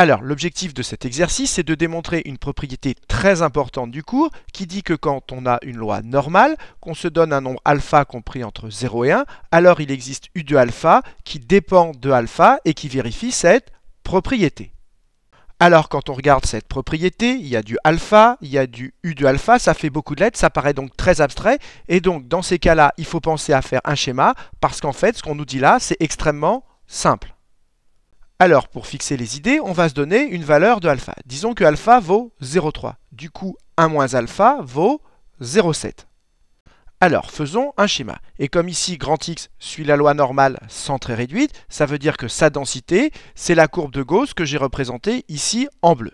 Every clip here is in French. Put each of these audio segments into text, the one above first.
Alors, l'objectif de cet exercice, c'est de démontrer une propriété très importante du cours qui dit que quand on a une loi normale, qu'on se donne un nombre alpha compris entre 0 et 1, alors il existe U de alpha qui dépend de alpha et qui vérifie cette propriété. Alors quand on regarde cette propriété, il y a du alpha, il y a du U de alpha, ça fait beaucoup de lettres, ça paraît donc très abstrait. Et donc dans ces cas-là, il faut penser à faire un schéma, parce qu'en fait, ce qu'on nous dit là, c'est extrêmement simple. Alors, pour fixer les idées, on va se donner une valeur de alpha. Disons que alpha vaut 0,3. Du coup, 1 moins alpha vaut 0,7. Alors, faisons un schéma. Et comme ici, grand X suit la loi normale centrée réduite, ça veut dire que sa densité, c'est la courbe de Gauss que j'ai représentée ici en bleu.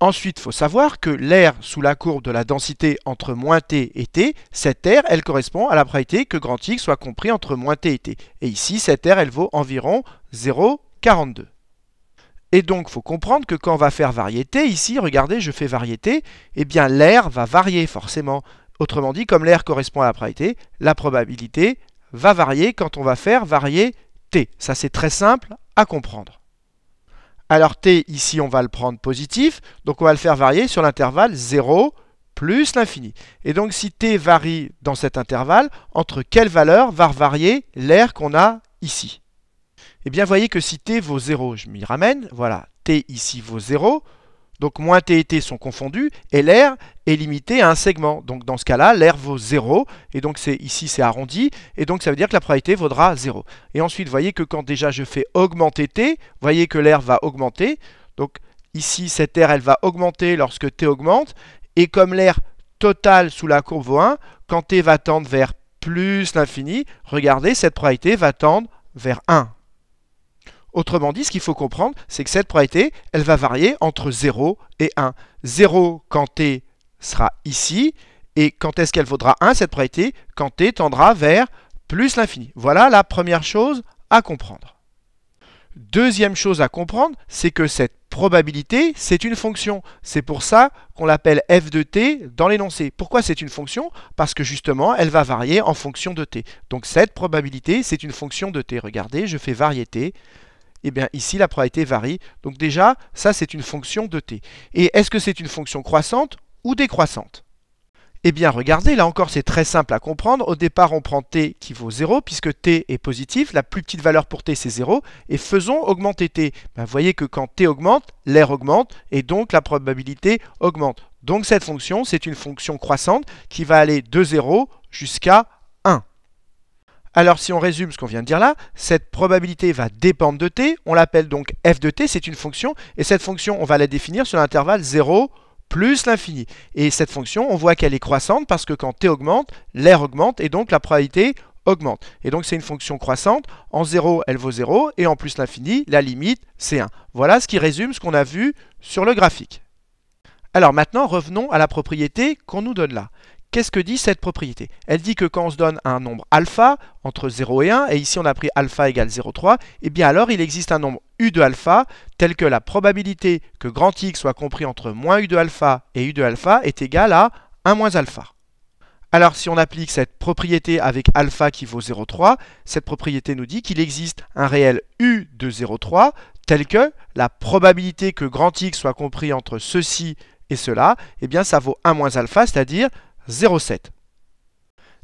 Ensuite, il faut savoir que l'air sous la courbe de la densité entre moins t et t, cette air, elle correspond à la probabilité que grand X soit compris entre moins t et t. Et ici, cette air, elle vaut environ 0,5. 42. Et donc, il faut comprendre que quand on va faire variété, ici, regardez, je fais variété, eh bien l'air va varier forcément. Autrement dit, comme l'air correspond à la probabilité, la probabilité va varier quand on va faire varier t. Ça, c'est très simple à comprendre. Alors t, ici, on va le prendre positif, donc on va le faire varier sur l'intervalle 0 plus l'infini. Et donc, si t varie dans cet intervalle, entre quelles valeurs va varier l'air qu'on a ici eh bien, voyez que si t vaut 0, je m'y ramène, voilà, t ici vaut 0, donc moins t et t sont confondus, et l'air est limité à un segment. Donc dans ce cas-là, l'air vaut 0, et donc c'est ici c'est arrondi, et donc ça veut dire que la probabilité vaudra 0. Et ensuite, voyez que quand déjà je fais augmenter t, voyez que l'air va augmenter, donc ici cette air elle va augmenter lorsque t augmente, et comme l'air total sous la courbe vaut 1, quand t va tendre vers plus l'infini, regardez, cette probabilité va tendre vers 1. Autrement dit, ce qu'il faut comprendre, c'est que cette probabilité, elle va varier entre 0 et 1. 0 quand t sera ici, et quand est-ce qu'elle vaudra 1, cette probabilité Quand t tendra vers plus l'infini. Voilà la première chose à comprendre. Deuxième chose à comprendre, c'est que cette probabilité, c'est une fonction. C'est pour ça qu'on l'appelle f de t dans l'énoncé. Pourquoi c'est une fonction Parce que justement, elle va varier en fonction de t. Donc cette probabilité, c'est une fonction de t. Regardez, je fais variété eh bien ici la probabilité varie. Donc déjà, ça c'est une fonction de t. Et est-ce que c'est une fonction croissante ou décroissante eh bien regardez, là encore c'est très simple à comprendre. Au départ on prend t qui vaut 0 puisque t est positif, la plus petite valeur pour t c'est 0 et faisons augmenter t. vous ben, voyez que quand t augmente, l'air augmente et donc la probabilité augmente. Donc cette fonction c'est une fonction croissante qui va aller de 0 jusqu'à alors si on résume ce qu'on vient de dire là, cette probabilité va dépendre de t, on l'appelle donc f de t, c'est une fonction, et cette fonction, on va la définir sur l'intervalle 0 plus l'infini. Et cette fonction, on voit qu'elle est croissante parce que quand t augmente, l'air augmente, et donc la probabilité augmente. Et donc c'est une fonction croissante, en 0 elle vaut 0, et en plus l'infini, la limite c'est 1. Voilà ce qui résume ce qu'on a vu sur le graphique. Alors maintenant, revenons à la propriété qu'on nous donne là. Qu'est-ce que dit cette propriété Elle dit que quand on se donne un nombre alpha entre 0 et 1, et ici on a pris alpha égale 0,3, et eh bien alors il existe un nombre u de alpha tel que la probabilité que grand X soit compris entre moins u de alpha et u de alpha est égale à 1 moins alpha. Alors si on applique cette propriété avec alpha qui vaut 0,3, cette propriété nous dit qu'il existe un réel U de 0,3 tel que la probabilité que grand X soit compris entre ceci et cela, eh bien ça vaut 1 moins alpha, c'est-à-dire 0,7.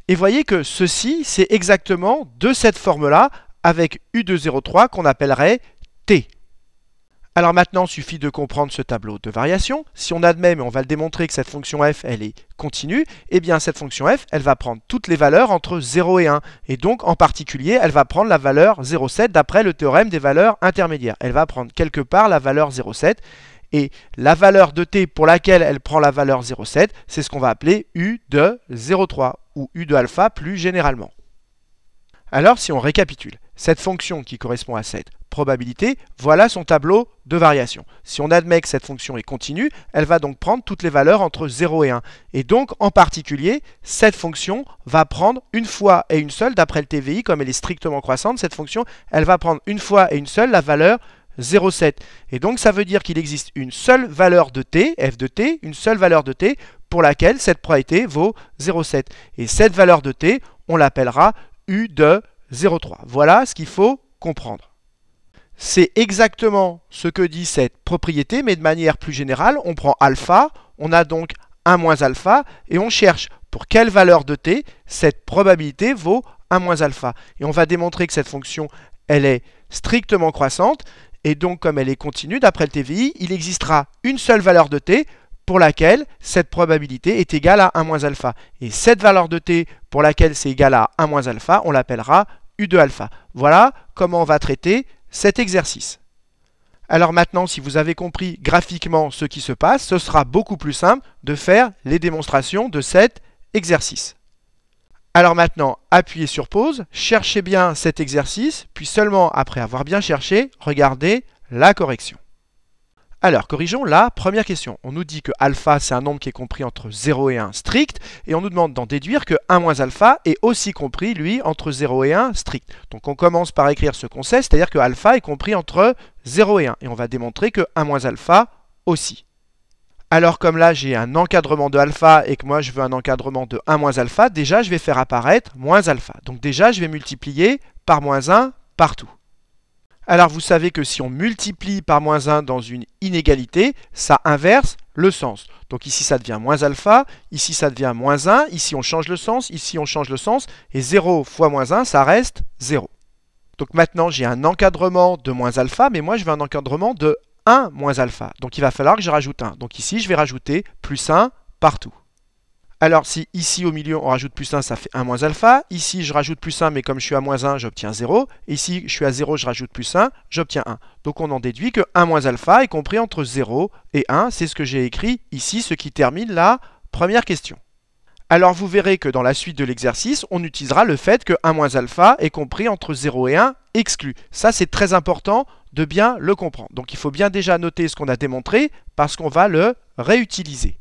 Et voyez que ceci, c'est exactement de cette forme-là, avec U de 0,3 qu'on appellerait T. Alors maintenant, il suffit de comprendre ce tableau de variation. Si on admet, mais on va le démontrer, que cette fonction f, elle est continue, eh bien cette fonction f, elle va prendre toutes les valeurs entre 0 et 1. Et donc, en particulier, elle va prendre la valeur 0,7 d'après le théorème des valeurs intermédiaires. Elle va prendre quelque part la valeur 0,7. Et la valeur de t pour laquelle elle prend la valeur 0,7, c'est ce qu'on va appeler u de 0,3 ou u de alpha plus généralement. Alors si on récapitule, cette fonction qui correspond à cette probabilité, voilà son tableau de variation. Si on admet que cette fonction est continue, elle va donc prendre toutes les valeurs entre 0 et 1. Et donc, en particulier, cette fonction va prendre une fois et une seule, d'après le TVI, comme elle est strictement croissante, cette fonction, elle va prendre une fois et une seule la valeur 0,7. Et donc ça veut dire qu'il existe une seule valeur de t, f de t, une seule valeur de t pour laquelle cette probabilité vaut 0,7. Et cette valeur de t, on l'appellera u de 0,3. Voilà ce qu'il faut comprendre. C'est exactement ce que dit cette propriété, mais de manière plus générale, on prend alpha, on a donc 1 moins alpha, et on cherche pour quelle valeur de t cette probabilité vaut 1 moins alpha. Et on va démontrer que cette fonction, elle est strictement croissante, et donc, comme elle est continue, d'après le TVI, il existera une seule valeur de t pour laquelle cette probabilité est égale à 1 moins alpha. Et cette valeur de t pour laquelle c'est égal à 1 moins alpha, on l'appellera U2 alpha. Voilà comment on va traiter cet exercice. Alors maintenant, si vous avez compris graphiquement ce qui se passe, ce sera beaucoup plus simple de faire les démonstrations de cet exercice. Alors maintenant, appuyez sur pause, cherchez bien cet exercice, puis seulement après avoir bien cherché, regardez la correction. Alors, corrigeons la première question. On nous dit que alpha, c'est un nombre qui est compris entre 0 et 1 strict, et on nous demande d'en déduire que 1 moins alpha est aussi compris, lui, entre 0 et 1 strict. Donc on commence par écrire ce qu'on sait, c'est-à-dire que alpha est compris entre 0 et 1, et on va démontrer que 1 moins alpha aussi. Alors comme là j'ai un encadrement de alpha et que moi je veux un encadrement de 1 moins alpha, déjà je vais faire apparaître moins alpha. Donc déjà je vais multiplier par moins 1 partout. Alors vous savez que si on multiplie par moins 1 dans une inégalité, ça inverse le sens. Donc ici ça devient moins alpha, ici ça devient moins 1, ici on change le sens, ici on change le sens, et 0 fois moins 1 ça reste 0. Donc maintenant j'ai un encadrement de moins alpha, mais moi je veux un encadrement de 1 moins alpha. Donc il va falloir que je rajoute 1. Donc ici, je vais rajouter plus 1 partout. Alors si ici au milieu on rajoute plus 1, ça fait 1 moins alpha. Ici je rajoute plus 1, mais comme je suis à moins 1, j'obtiens 0. Et ici je suis à 0, je rajoute plus 1, j'obtiens 1. Donc on en déduit que 1 moins alpha est compris entre 0 et 1. C'est ce que j'ai écrit ici, ce qui termine la première question. Alors vous verrez que dans la suite de l'exercice, on utilisera le fait que 1 moins alpha est compris entre 0 et 1 exclu. Ça c'est très important de bien le comprendre. Donc il faut bien déjà noter ce qu'on a démontré parce qu'on va le réutiliser.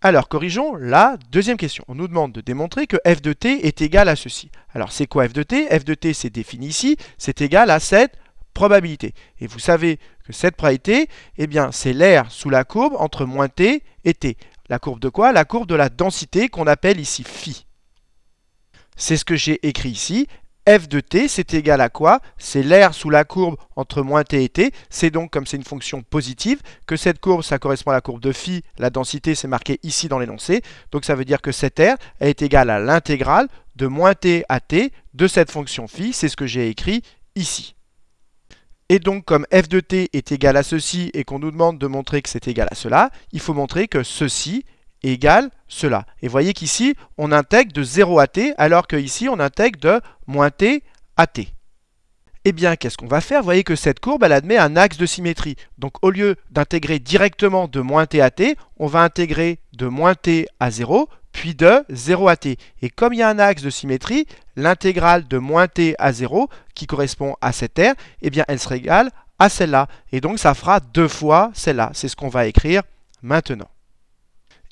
Alors corrigeons la deuxième question. On nous demande de démontrer que f de t est égal à ceci. Alors c'est quoi f de t f de t c'est défini ici, c'est égal à cette probabilité. Et vous savez que cette probabilité, eh bien c'est l'air sous la courbe entre moins t et t. La courbe de quoi La courbe de la densité qu'on appelle ici phi. C'est ce que j'ai écrit ici, f de t, c'est égal à quoi C'est l'air sous la courbe entre moins t et t. C'est donc, comme c'est une fonction positive, que cette courbe, ça correspond à la courbe de phi. La densité, c'est marqué ici dans l'énoncé. Donc ça veut dire que cet air est égal à l'intégrale de moins t à t de cette fonction phi. C'est ce que j'ai écrit ici. Et donc, comme f de t est égal à ceci et qu'on nous demande de montrer que c'est égal à cela, il faut montrer que ceci égale cela. Et voyez qu'ici, on intègre de 0 à t, alors qu'ici, on intègre de moins t à t. Eh bien, qu'est-ce qu'on va faire Vous voyez que cette courbe, elle admet un axe de symétrie. Donc, au lieu d'intégrer directement de moins t à t, on va intégrer de moins t à 0, puis de 0 à t. Et comme il y a un axe de symétrie, l'intégrale de moins t à 0, qui correspond à cette r, eh bien, elle sera égale à celle-là. Et donc, ça fera deux fois celle-là. C'est ce qu'on va écrire maintenant.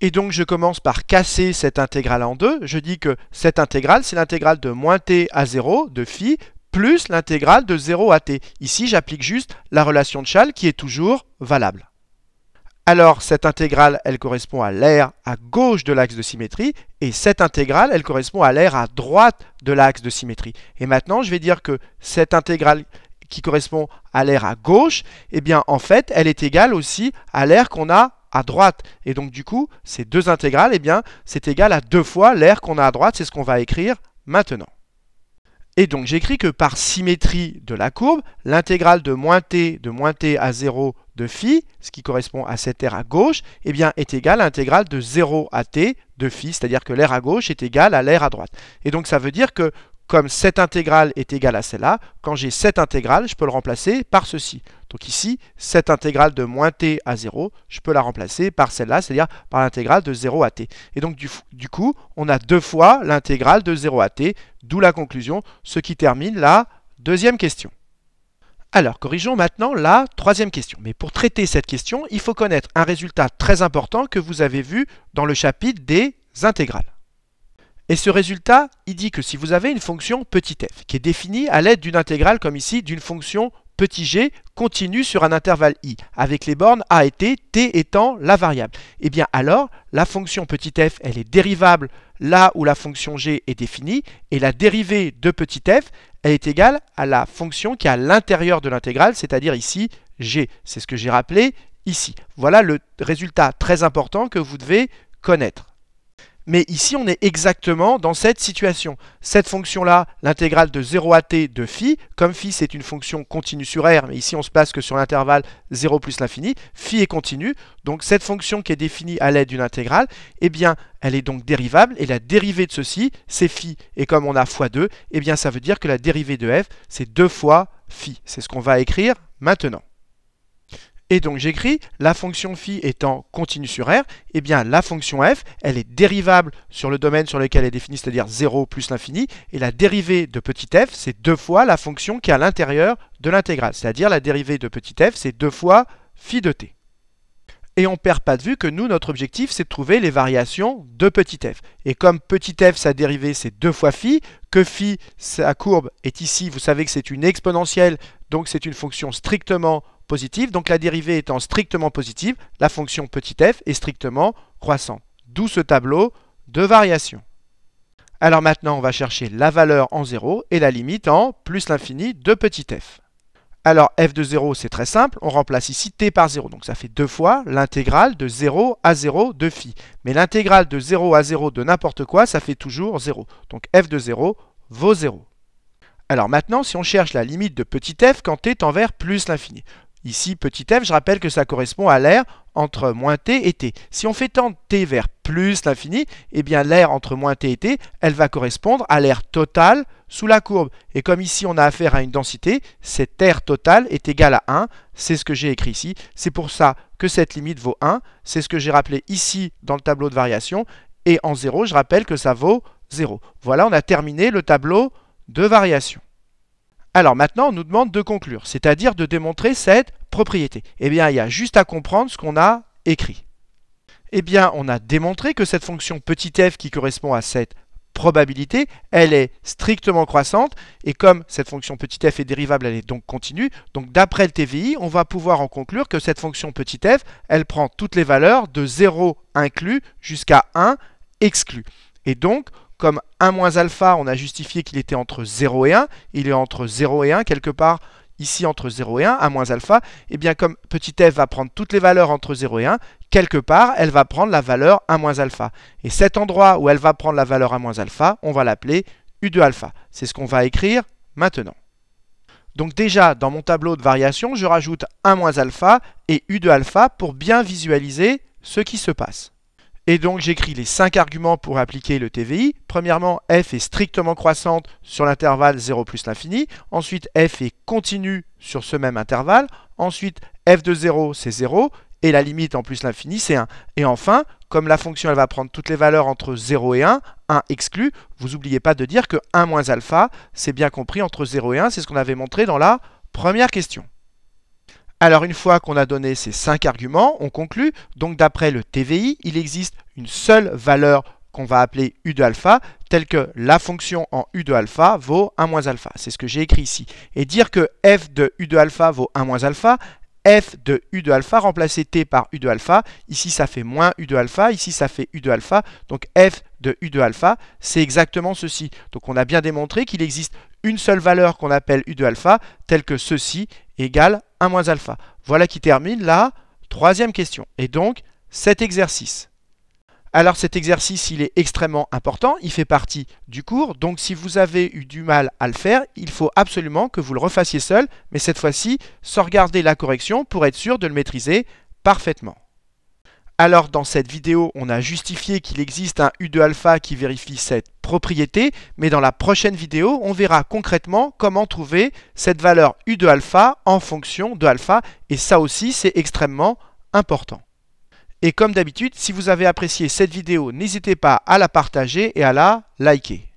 Et donc je commence par casser cette intégrale en deux. Je dis que cette intégrale, c'est l'intégrale de moins t à 0 de phi plus l'intégrale de 0 à t. Ici, j'applique juste la relation de Schall qui est toujours valable. Alors cette intégrale, elle correspond à l'air à gauche de l'axe de symétrie et cette intégrale, elle correspond à l'air à droite de l'axe de symétrie. Et maintenant, je vais dire que cette intégrale qui correspond à l'air à gauche, eh bien en fait, elle est égale aussi à l'air qu'on a à droite. Et donc du coup, ces deux intégrales, eh bien, c'est égal à deux fois l'air qu'on a à droite, c'est ce qu'on va écrire maintenant. Et donc j'écris que par symétrie de la courbe, l'intégrale de moins t de moins t à 0 de phi, ce qui correspond à cet air à gauche, eh bien, est égal à l'intégrale de 0 à t de phi, c'est-à-dire que l'air à gauche est égal à l'air à droite. Et donc ça veut dire que comme cette intégrale est égale à celle-là, quand j'ai cette intégrale, je peux le remplacer par ceci. Donc ici, cette intégrale de moins t à 0, je peux la remplacer par celle-là, c'est-à-dire par l'intégrale de 0 à t. Et donc du, du coup, on a deux fois l'intégrale de 0 à t, d'où la conclusion, ce qui termine la deuxième question. Alors, corrigeons maintenant la troisième question. Mais pour traiter cette question, il faut connaître un résultat très important que vous avez vu dans le chapitre des intégrales. Et ce résultat, il dit que si vous avez une fonction petit f, qui est définie à l'aide d'une intégrale comme ici, d'une fonction petit g continue sur un intervalle i, avec les bornes a et t, t étant la variable. Et eh bien alors, la fonction f, elle est dérivable là où la fonction g est définie, et la dérivée de petit f, elle est égale à la fonction qui est à l'intérieur de l'intégrale, c'est-à-dire ici g. C'est ce que j'ai rappelé ici. Voilà le résultat très important que vous devez connaître. Mais ici, on est exactement dans cette situation. Cette fonction-là, l'intégrale de 0 à t de phi, comme phi c'est une fonction continue sur R, mais ici on se passe que sur l'intervalle 0 plus l'infini, phi est continue, donc cette fonction qui est définie à l'aide d'une intégrale, eh bien, elle est donc dérivable, et la dérivée de ceci, c'est phi. Et comme on a fois 2 eh bien ça veut dire que la dérivée de f, c'est 2 fois phi. C'est ce qu'on va écrire maintenant. Et donc j'écris la fonction phi étant continue sur R, eh bien la fonction f, elle est dérivable sur le domaine sur lequel elle est définie, c'est-à-dire 0 plus l'infini, et la dérivée de petit f, c'est deux fois la fonction qui est à l'intérieur de l'intégrale, c'est-à-dire la dérivée de petit f, c'est deux fois phi de t. Et on ne perd pas de vue que nous, notre objectif, c'est de trouver les variations de petit f. Et comme petit f, sa dérivée, c'est deux fois phi, que phi, sa courbe est ici, vous savez que c'est une exponentielle, donc c'est une fonction strictement positive. Donc la dérivée étant strictement positive, la fonction petit f est strictement croissante. D'où ce tableau de variation. Alors maintenant, on va chercher la valeur en 0 et la limite en plus l'infini de petit f. Alors f de 0, c'est très simple, on remplace ici t par 0. Donc ça fait deux fois l'intégrale de 0 à 0 de phi. Mais l'intégrale de 0 à 0 de n'importe quoi, ça fait toujours 0. Donc f de 0 vaut 0. Alors maintenant, si on cherche la limite de petit f quand t tend vers plus l'infini, Ici, petit f, je rappelle que ça correspond à l'air entre moins t et t. Si on fait tendre t vers plus l'infini, eh bien entre moins t et t, elle va correspondre à l'air totale sous la courbe. Et comme ici on a affaire à une densité, cette air totale est égal à 1, c'est ce que j'ai écrit ici. C'est pour ça que cette limite vaut 1, c'est ce que j'ai rappelé ici dans le tableau de variation. Et en 0, je rappelle que ça vaut 0. Voilà, on a terminé le tableau de variation. Alors maintenant, on nous demande de conclure, c'est-à-dire de démontrer cette propriété. Eh bien, il y a juste à comprendre ce qu'on a écrit. Eh bien, on a démontré que cette fonction petit f qui correspond à cette probabilité, elle est strictement croissante, et comme cette fonction petit f est dérivable, elle est donc continue, donc d'après le TVI, on va pouvoir en conclure que cette fonction petit f, elle prend toutes les valeurs de 0 inclus jusqu'à 1 exclu. Et donc, comme 1 moins alpha, on a justifié qu'il était entre 0 et 1, il est entre 0 et 1, quelque part ici entre 0 et 1, 1 moins alpha, et eh bien comme petit f va prendre toutes les valeurs entre 0 et 1, quelque part, elle va prendre la valeur 1 moins alpha. Et cet endroit où elle va prendre la valeur 1 moins alpha, on va l'appeler u 2 alpha. C'est ce qu'on va écrire maintenant. Donc déjà, dans mon tableau de variation, je rajoute 1 moins alpha et u 2 alpha pour bien visualiser ce qui se passe. Et donc j'écris les 5 arguments pour appliquer le TVI. Premièrement, f est strictement croissante sur l'intervalle 0 plus l'infini. Ensuite, f est continue sur ce même intervalle. Ensuite, f de 0, c'est 0. Et la limite en plus l'infini, c'est 1. Et enfin, comme la fonction elle va prendre toutes les valeurs entre 0 et 1, 1 exclu, vous n'oubliez pas de dire que 1 moins alpha, c'est bien compris entre 0 et 1. C'est ce qu'on avait montré dans la première question. Alors une fois qu'on a donné ces cinq arguments, on conclut, donc d'après le TVI, il existe une seule valeur qu'on va appeler u de alpha, telle que la fonction en u de alpha vaut 1 moins alpha. C'est ce que j'ai écrit ici. Et dire que f de u de alpha vaut 1 moins alpha, f de u de alpha, remplacer t par u de alpha, ici ça fait moins u de alpha, ici ça fait u de alpha, donc f de u de alpha, c'est exactement ceci. Donc on a bien démontré qu'il existe une seule valeur qu'on appelle u de alpha, telle que ceci, égale 1 moins alpha. Voilà qui termine la troisième question. Et donc, cet exercice. Alors cet exercice, il est extrêmement important, il fait partie du cours, donc si vous avez eu du mal à le faire, il faut absolument que vous le refassiez seul, mais cette fois-ci, sans regarder la correction pour être sûr de le maîtriser parfaitement. Alors dans cette vidéo, on a justifié qu'il existe un U2 alpha qui vérifie cette propriété, mais dans la prochaine vidéo, on verra concrètement comment trouver cette valeur U2 alpha en fonction de alpha, et ça aussi c'est extrêmement important. Et comme d'habitude, si vous avez apprécié cette vidéo, n'hésitez pas à la partager et à la liker.